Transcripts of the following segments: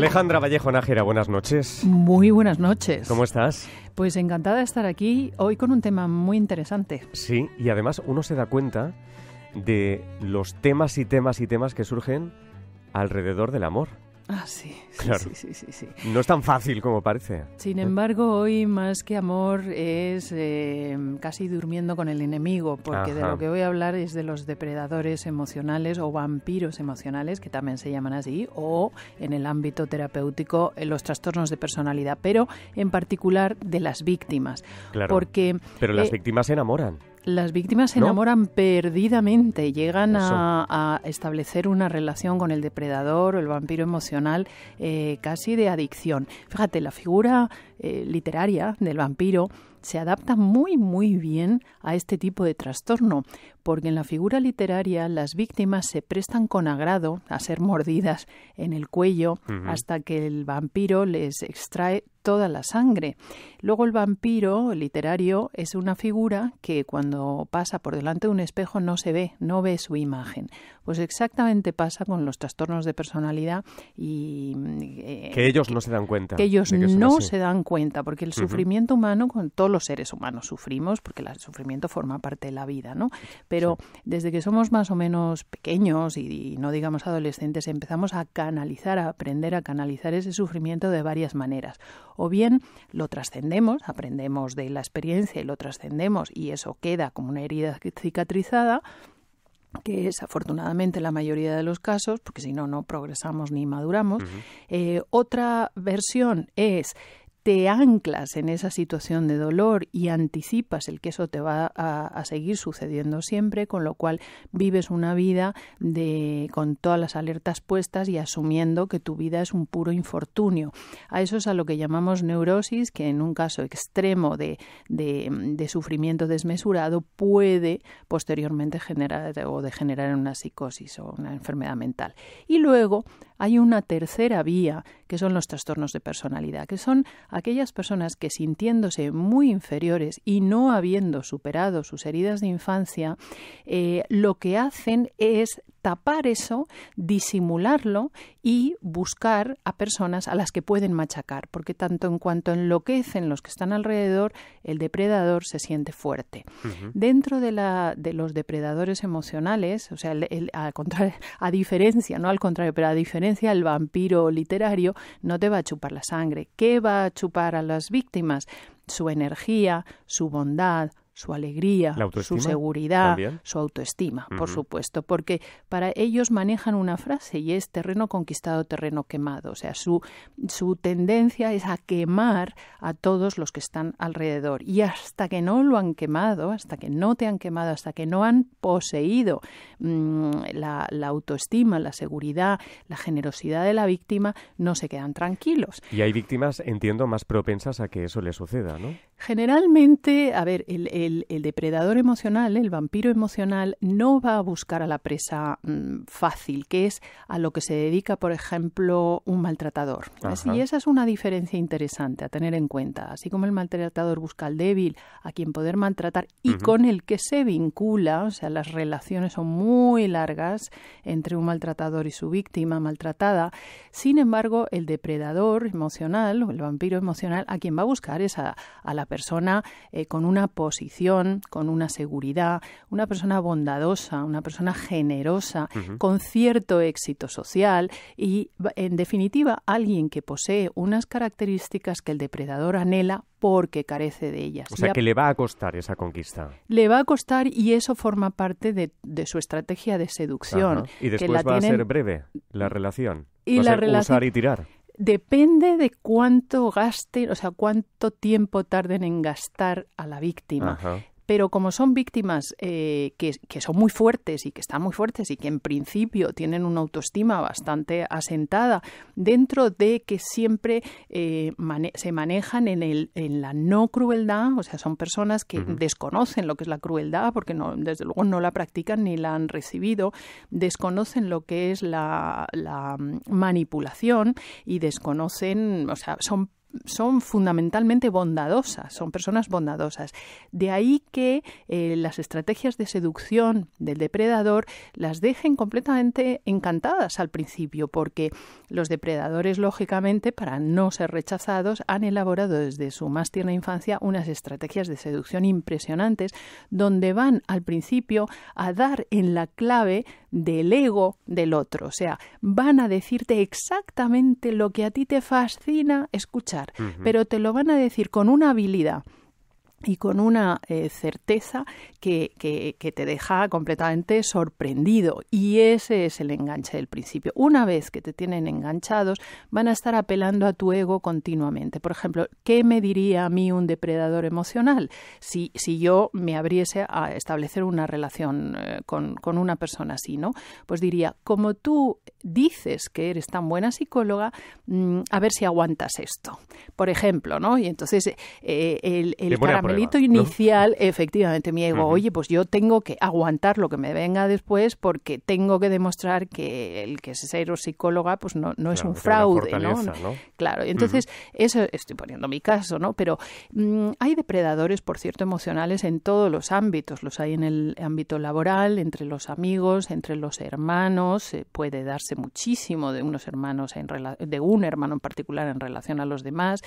Alejandra Vallejo Nájera, buenas noches. Muy buenas noches. ¿Cómo estás? Pues encantada de estar aquí hoy con un tema muy interesante. Sí, y además uno se da cuenta de los temas y temas y temas que surgen alrededor del amor. Ah, sí. Sí, sí, no es tan fácil como parece. Sin embargo, hoy más que amor es em, casi durmiendo con el enemigo, porque de lo que voy a hablar es de los depredadores emocionales o vampiros emocionales, que también se llaman así, o en el ámbito terapéutico eh, los trastornos de personalidad, pero en particular de las víctimas. Claro. Porque, pero las eh, víctimas se enamoran. Las víctimas se enamoran perdidamente, llegan a, establecer una relación con el depredador o el vampiro emocional eh, casi de adicción. Fíjate, la figura eh, literaria del vampiro se adapta muy muy bien a este tipo de trastorno, porque en la figura literaria las víctimas se prestan con agrado a ser mordidas en el cuello hasta que el vampiro les extrae toda la sangre. Luego el vampiro literario es una figura que cuando pasa por delante de un espejo no se ve, no ve su imagen. Pues exactamente pasa con los trastornos de personalidad y... Mm, eh, que ellos no se dan cuenta. Que ellos no se dan cuenta, porque el sufrimiento humano, con todos los seres humanos sufrimos, porque el sufrimiento forma parte de la vida, ¿no? Pero desde que somos más o menos pequeños y, no digamos adolescentes, empezamos a canalizar, a aprender a canalizar ese sufrimiento de varias maneras. O bien lo trascendemos, aprendemos de la experiencia y lo trascendemos y eso queda como una herida cicatrizada que es afortunadamente la mayoría de los casos, porque si no, no progresamos ni maduramos. Eh, otra versión es te anclas en esa situación de dolor y anticipas el que eso te va a, seguir sucediendo siempre, con lo cual vives una vida de, con todas las alertas puestas y asumiendo que tu vida es un puro infortunio. A eso es a lo que llamamos neurosis, que en un caso extremo de, sufrimiento desmesurado puede posteriormente generar o degenerar una psicosis o una enfermedad mental. Y luego hay una tercera vía, que son los trastornos de personalidad, que son aquellas personas que sintiéndose muy inferiores y no habiendo superado sus heridas de infancia, eh, lo que hacen es tapar eso, disimularlo y buscar a personas a las que pueden machacar, porque tanto en cuanto enloquecen los que están alrededor, el depredador se siente fuerte. Dentro de, los depredadores emocionales, o sea, a, diferencia, no al contrario, pero a diferencia, el vampiro literario no te va a chupar la sangre. ¿Qué va a chupar a las víctimas? Su energía, su bondad, su alegría, su seguridad, su autoestima, por supuesto, porque para ellos manejan una frase y es terreno conquistado, terreno quemado. O sea, su, su tendencia es a quemar a todos los que están alrededor. Y hasta que no lo han quemado, hasta que no te han quemado, hasta que no han poseído mm, la, autoestima, la seguridad, la generosidad de la víctima, no se quedan tranquilos. Y hay víctimas, entiendo, más propensas a que eso le suceda, ¿no? Generalmente, a ver, el el, depredador emocional, el vampiro emocional, no va a buscar a la presa mm, fácil, que es a lo que se dedica, por ejemplo, un maltratador. ¿eh? Y esa es una diferencia interesante a tener en cuenta. Así como el maltratador busca al débil, a quien poder maltratar y con el que se vincula, o sea, las relaciones son muy largas entre un maltratador y su víctima maltratada. Sin embargo, el depredador emocional o el vampiro emocional, a quien va a buscar es a, la persona eh, con una posición con una seguridad, una persona bondadosa, una persona generosa, con cierto éxito social y, en definitiva, alguien que posee unas características que el depredador anhela porque carece de ellas. O sea, que le va a costar esa conquista. Le va a costar y eso forma parte de, su estrategia de seducción. Y después va a ser breve la relación. Y va la a ser relación... usar y tirar depende de cuánto gasten, o sea, cuánto tiempo tarden en gastar a la víctima pero como son víctimas eh, que, son muy fuertes y que están muy fuertes y que en principio tienen una autoestima bastante asentada, dentro de que siempre eh, se manejan en, la no crueldad, o sea, son personas que desconocen lo que es la crueldad porque no, desde luego no la practican ni la han recibido, desconocen lo que es la, la mm, manipulación y desconocen, o sea, son son fundamentalmente bondadosas, son personas bondadosas. De ahí que eh, las estrategias de seducción del depredador las dejen completamente encantadas al principio, porque los depredadores, lógicamente, para no ser rechazados, han elaborado desde su más tierna infancia unas estrategias de seducción impresionantes, donde van al principio a dar en la clave del ego del otro. O sea, van a decirte exactamente lo que a ti te fascina escuchar, pero te lo van a decir con una habilidad y con una eh, certeza que, te deja completamente sorprendido. Y ese es el enganche del principio. Una vez que te tienen enganchados, van a estar apelando a tu ego continuamente. Por ejemplo, ¿qué me diría a mí un depredador emocional si, si yo me abriese a establecer una relación eh, con, una persona así? ¿no? Pues diría, como tú dices que eres tan buena psicóloga, mm, a ver si aguantas esto. Por ejemplo, ¿no? Y entonces eh, el... el delito inicial, efectivamente, mi ego, oye, pues yo tengo que aguantar lo que me venga después porque tengo que demostrar que el que es ser psicóloga pues no, no es un fraude, ¿no? Claro, entonces eso estoy poniendo mi caso, ¿no? Pero mm, hay depredadores, por cierto, emocionales en todos los ámbitos, los hay en el ámbito laboral, entre los amigos, entre los hermanos, eh, puede darse muchísimo de unos hermanos en de un hermano en particular en relación a los demás.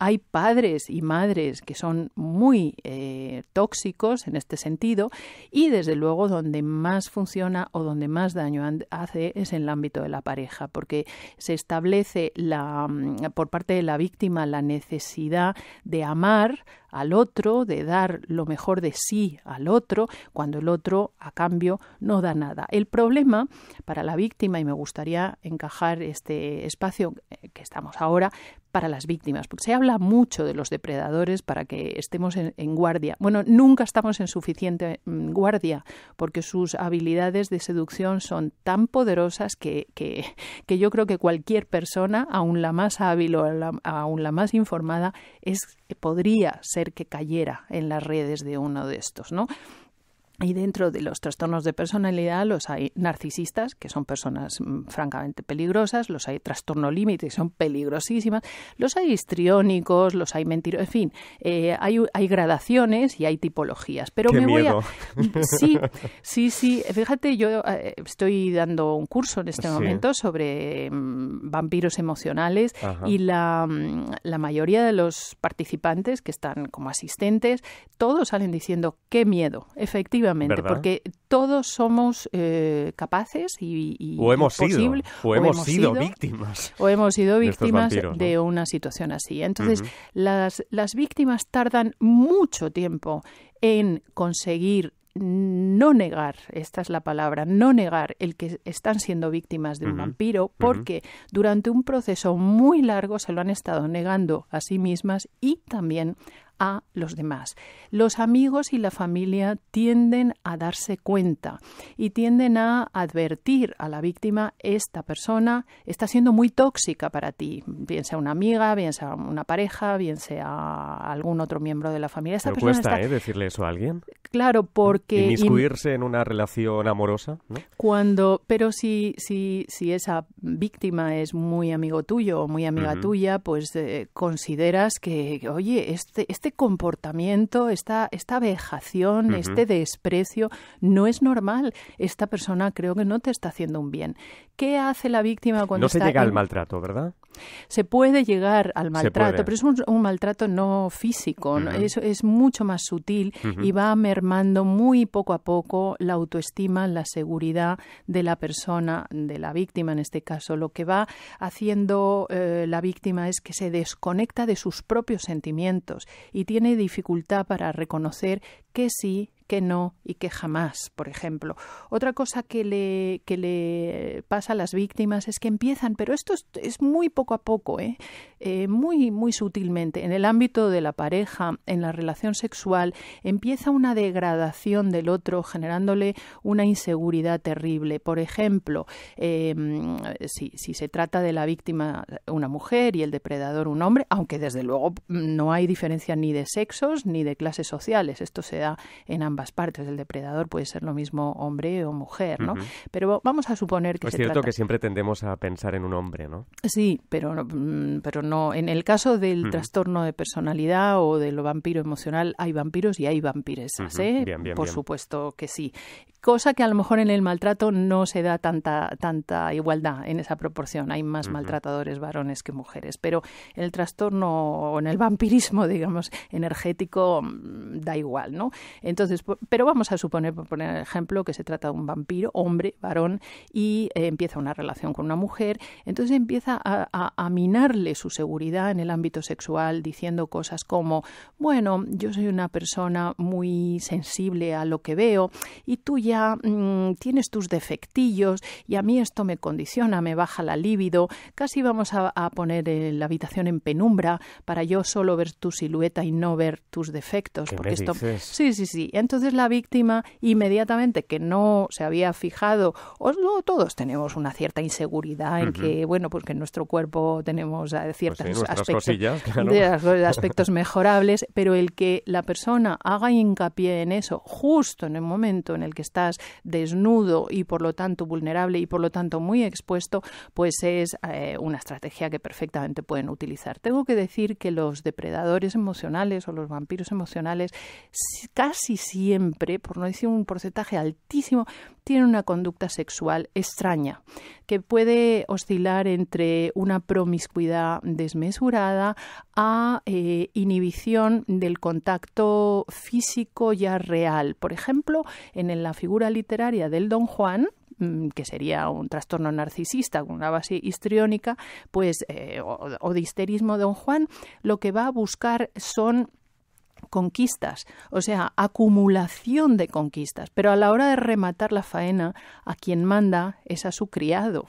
Hay padres y madres que son muy muy eh, tóxicos en este sentido y desde luego donde más funciona o donde más daño hace es en el ámbito de la pareja, porque se establece la, mm, por parte de la víctima la necesidad de amar al otro, de dar lo mejor de sí al otro, cuando el otro a cambio no da nada. El problema para la víctima, y me gustaría encajar este espacio eh, que estamos ahora, para las víctimas, porque se habla mucho de los depredadores para que estemos en, guardia. Bueno, nunca estamos en suficiente mm, guardia, porque sus habilidades de seducción son tan poderosas que, que, que yo creo que cualquier persona, aun la más hábil o aún aun la más informada, es podría ser que cayera en las redes de uno de estos, ¿no? Y dentro de los trastornos de personalidad los hay narcisistas, que son personas mm, francamente peligrosas, los hay trastorno límite, que son peligrosísimas, los hay histriónicos, los hay mentirosos, en fin, eh, hay, hay, gradaciones y hay tipologías. Pero Qué me voy Sí, sí, sí. Fíjate, yo eh, estoy dando un curso en este momento sobre mm, vampiros emocionales y la, mm, la mayoría de los participantes que están como asistentes, todos salen diciendo, ¡qué miedo! Efectivamente porque todos somos eh, capaces y, o hemos sido, hemos sido, víctimas. O hemos sido víctimas de, una situación así. Entonces, las, víctimas tardan mucho tiempo en conseguir no negar, esta es la palabra, no negar el que están siendo víctimas de un vampiro, porque durante un proceso muy largo se lo han estado negando a sí mismas y también a los demás. Los amigos y la familia tienden a darse cuenta y tienden a advertir a la víctima esta persona está siendo muy tóxica para ti, bien sea una amiga, bien sea una pareja, bien sea algún otro miembro de la familia. Esta Pero cuesta, ¿eh? Decirle eso a alguien. Claro, porque... Inmiscuirse en una relación amorosa. Cuando... Pero si, si esa víctima es muy amigo tuyo o muy amiga tuya, pues eh, consideras que, oye, este, este este comportamiento, esta, esta vejación, este desprecio, no es normal. Esta persona creo que no te está haciendo un bien. ¿Qué hace la víctima cuando se llega al maltrato, ¿verdad? Se puede llegar al maltrato, pero es un, maltrato no físico, eso Es, mucho más sutil y va mermando muy poco a poco la autoestima, la seguridad de la persona, de la víctima en este caso. Lo que va haciendo eh, la víctima es que se desconecta de sus propios sentimientos y tiene dificultad para reconocer que sí, que no y que jamás, por ejemplo. Otra cosa que le, le pasa a las víctimas es que empiezan, pero esto es, muy poco a poco, ¿eh? Eh, muy, muy sutilmente. En el ámbito de la pareja, en la relación sexual, empieza una degradación del otro generándole una inseguridad terrible. Por ejemplo, em, si, se trata de la víctima una mujer y el depredador un hombre, aunque desde luego no hay diferencia ni de sexos ni de clases sociales, esto se da en ambos ambas partes del depredador, puede ser lo mismo hombre o mujer, ¿no? Pero vamos a suponer que... Es cierto que siempre tendemos a pensar en un hombre, ¿no? Sí, pero, mm, pero no. En el caso del trastorno de personalidad o de lo vampiro emocional, hay vampiros y hay vampires, ¿eh? Por supuesto que sí cosa que a lo mejor en el maltrato no se da tanta, tanta igualdad en esa proporción. Hay más maltratadores varones que mujeres, pero el trastorno o en el vampirismo, digamos, energético mm, da igual, ¿no? Entonces, pero vamos a suponer, por poner el ejemplo, que se trata de un vampiro, hombre, varón, y eh, empieza una relación con una mujer, entonces empieza a, minarle su seguridad en el ámbito sexual diciendo cosas como, bueno, yo soy una persona muy sensible a lo que veo y tú ya Mm, tienes tus defectillos y a mí esto me condiciona, me baja la libido, casi vamos a, poner eh, la habitación en penumbra para yo solo ver tu silueta y no ver tus defectos. esto... Sí, sí, sí. Entonces la víctima inmediatamente que no se había fijado, o no, todos tenemos una cierta inseguridad en que, bueno, pues que en nuestro cuerpo tenemos eh, pues ciertos aspectos mejorables, pero el que la persona haga hincapié en eso justo en el momento en el que está desnudo y por lo tanto vulnerable y por lo tanto muy expuesto, pues es eh, una estrategia que perfectamente pueden utilizar. Tengo que decir que los depredadores emocionales o los vampiros emocionales casi siempre, por no decir un porcentaje altísimo, tienen una conducta sexual extraña que puede oscilar entre una promiscuidad desmesurada a eh, inhibición del contacto físico ya real. Por ejemplo, en la figura figura literaria del Don Juan, mm, que sería un trastorno narcisista con una base histriónica, pues, eh, o, o de histerismo Don Juan, lo que va a buscar son conquistas, o sea, acumulación de conquistas, pero a la hora de rematar la faena, a quien manda es a su criado.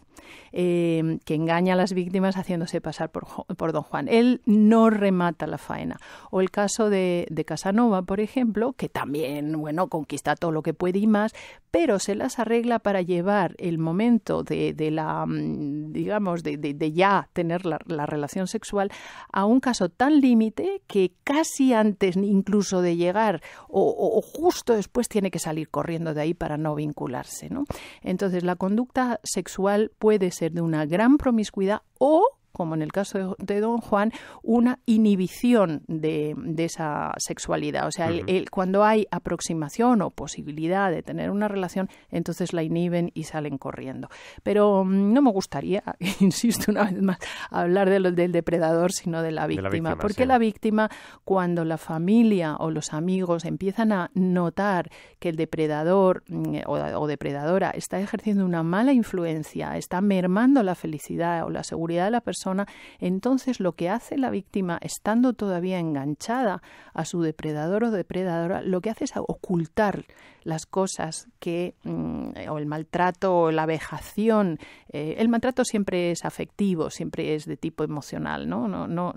Em, que engaña a las víctimas haciéndose pasar por, por, don Juan. Él no remata la faena. O el caso de, Casanova, por ejemplo, que también, bueno, conquista todo lo que puede y más, pero se las arregla para llevar el momento de, la, mm, digamos, de, ya tener la, relación sexual a un caso tan límite que casi antes incluso de llegar o, justo después tiene que salir corriendo de ahí para no vincularse, ¿no? Entonces la conducta sexual puede ser de una gran promiscuidad o como en el caso de, don Juan, una inhibición de, esa sexualidad. O sea, cuando hay aproximación o posibilidad de tener una relación, entonces la inhiben y salen corriendo. Pero mm, no me gustaría, insisto una vez más, hablar de del depredador, sino de la víctima. porque la víctima, cuando la familia o los amigos empiezan a notar que el depredador mm, o depredadora está ejerciendo una mala influencia, está mermando la felicidad o la seguridad de la persona, entonces lo que hace la víctima, estando todavía enganchada a su depredador o depredadora, lo que hace es ocultar las cosas que, mm, o el maltrato, o la vejación. Eh, el maltrato siempre es afectivo, siempre es de tipo emocional, ¿no? No, no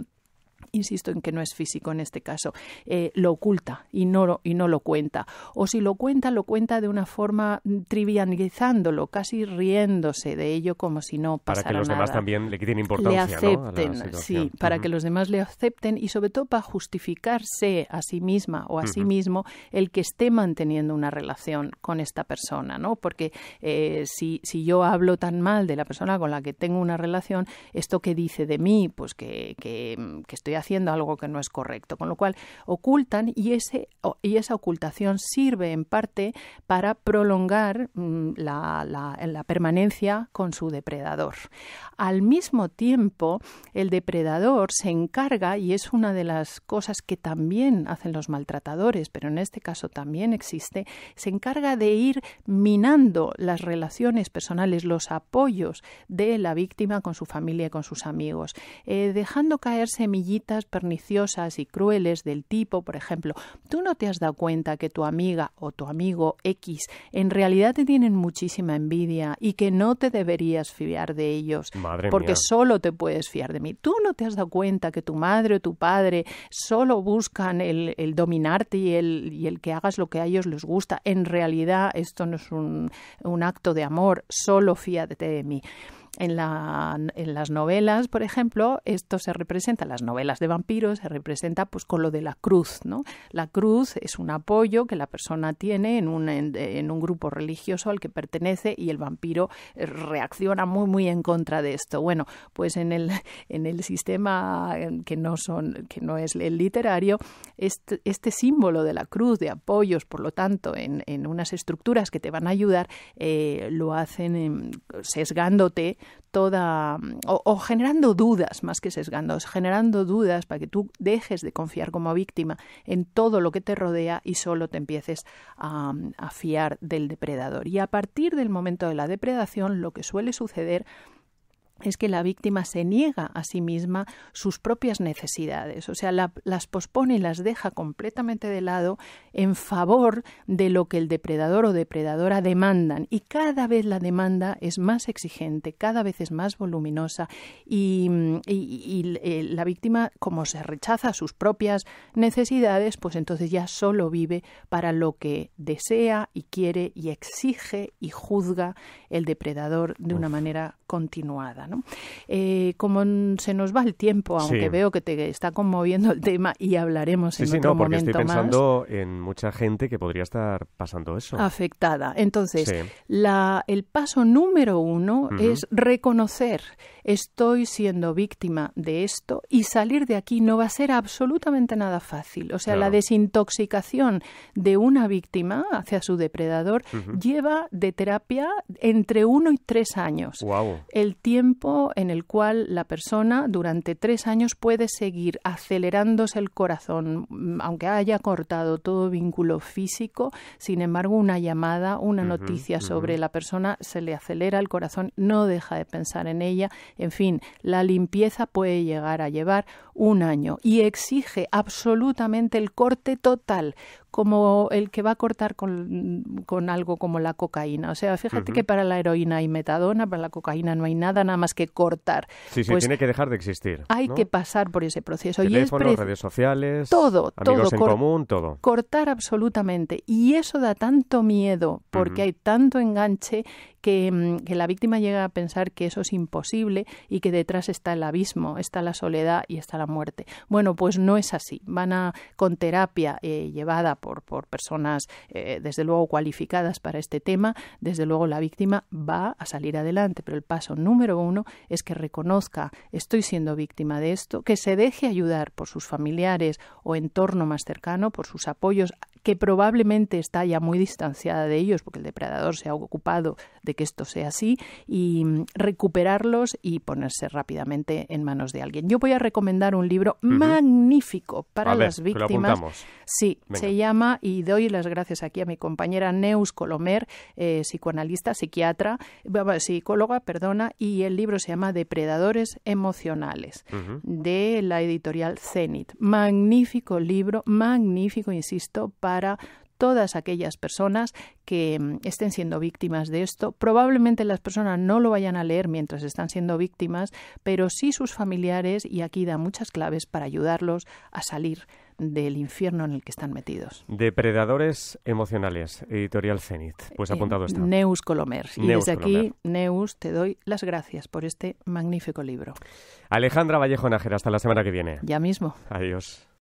insisto en que no es físico en este caso, eh, lo oculta y no, y no lo cuenta. O si lo cuenta, lo cuenta de una forma mm, trivializándolo, casi riéndose de ello como si no pasara nada. Para que los demás también le quiten importancia. Le acepten, sí, para que los demás le acepten y sobre todo para justificarse a sí misma o a sí mismo el que esté manteniendo una relación con esta persona, ¿no? Porque eh, si, si yo hablo tan mal de la persona con la que tengo una relación, esto que dice de mí, pues que, que, que estoy haciendo algo que no es correcto. Con lo cual, ocultan y, ese, y esa ocultación sirve en parte para prolongar mm, la, permanencia con su depredador. Al mismo tiempo, el depredador se encarga, y es una de las cosas que también hacen los maltratadores, pero en este caso también existe, se encarga de ir minando las relaciones personales, los apoyos de la víctima con su familia y con sus amigos, eh, dejando caer semillitas perniciosas y crueles del tipo, por ejemplo, tú no te has dado cuenta que tu amiga o tu amigo X en realidad te tienen muchísima envidia y que no te deberías fiar de ellos porque solo te puedes fiar de mí. Tú no te has dado cuenta que tu madre o tu padre solo buscan el, dominarte y el, que hagas lo que a ellos les gusta. En realidad esto no es un, acto de amor, solo fíate de mí. En, las novelas, por ejemplo, esto se representa, las novelas de vampiros se representa pues con lo de la cruz, ¿no? La cruz es un apoyo que la persona tiene en un, en, un grupo religioso al que pertenece y el vampiro eh, reacciona muy, muy en contra de esto. Bueno, pues en el, en el sistema eh, que no, son, que no es el literario, este, este, símbolo de la cruz, de apoyos, por lo tanto, en, unas estructuras que te van a ayudar, eh, lo hacen em, sesgándote toda o, generando dudas más que sesgando, generando dudas para que tú dejes de confiar como víctima en todo lo que te rodea y solo te empieces a fiar del depredador. Y a partir del momento de la depredación, lo que suele suceder es que la víctima se niega a sí misma sus propias necesidades, o sea, las pospone y las deja completamente de lado en favor de lo que el depredador o depredadora demandan. Y cada vez la demanda es más exigente, cada vez es más voluminosa y, y eh, la víctima, como se rechaza sus propias necesidades, pues entonces ya solo vive para lo que desea y quiere y exige y juzga el depredador de una manera continuada. Eh, como se nos va el tiempo, aunque veo que te está conmoviendo el tema y hablaremos en sí, otro momento estoy pensando en mucha gente que podría estar pasando eso. Afectada. Entonces, el paso número uno es reconocer estoy siendo víctima de esto y salir de aquí no va a ser absolutamente nada fácil. O sea, la desintoxicación de una víctima hacia su depredador lleva de terapia entre uno y tres años. El tiempo en el cual la persona durante tres años puede seguir acelerándose el corazón, mm, aunque haya cortado todo vínculo físico, sin embargo una llamada, una noticia sobre la persona se le acelera el corazón, no deja de pensar en ella, en fin, la limpieza puede llegar a llevar un año y exige absolutamente el corte total como el que va a cortar con, algo como la cocaína. O sea, fíjate que para la heroína hay metadona, para la cocaína no hay nada, nada más que cortar. Sí, sí, pues tiene que dejar de existir. Hay que pasar por ese proceso. y redes sociales, todo, todo, en común, todo. Cortar absolutamente. Y eso da tanto miedo porque hay tanto enganche mm, que, la víctima llega a pensar que eso es imposible y que detrás está el abismo, está la soledad y está la muerte. Bueno, pues no es así. Van a, con terapia eh, llevada por, personas, eh, desde luego, cualificadas para este tema, desde luego la víctima va a salir adelante. Pero el paso número uno es que reconozca estoy siendo víctima de esto, que se deje ayudar por sus familiares o entorno más cercano, por sus apoyos, que probablemente está ya muy distanciada de ellos porque el depredador se ha ocupado de que esto sea así y mm, recuperarlos y ponerse rápidamente en manos de alguien. Yo voy a recomendar un libro magnífico para las víctimas. sí, se llama y doy las gracias aquí a mi compañera Neus Colomer, eh, psicoanalista, psiquiatra, psicóloga, perdona, y el libro se llama Depredadores emocionales de la editorial Zenit. Magnífico libro, magnífico, insisto, para todas aquellas personas que mm, estén siendo víctimas de esto. Probablemente las personas no lo vayan a leer mientras están siendo víctimas, pero sí sus familiares y aquí da muchas claves para ayudarlos a salir del infierno en el que están metidos. Depredadores emocionales, editorial Zenit. Pues eh, apuntado esto. Neus Colomer, Y desde aquí, Neus, te doy las gracias por este magnífico libro. Alejandra Vallejo Nájera, hasta la semana que viene. Ya mismo. Adiós.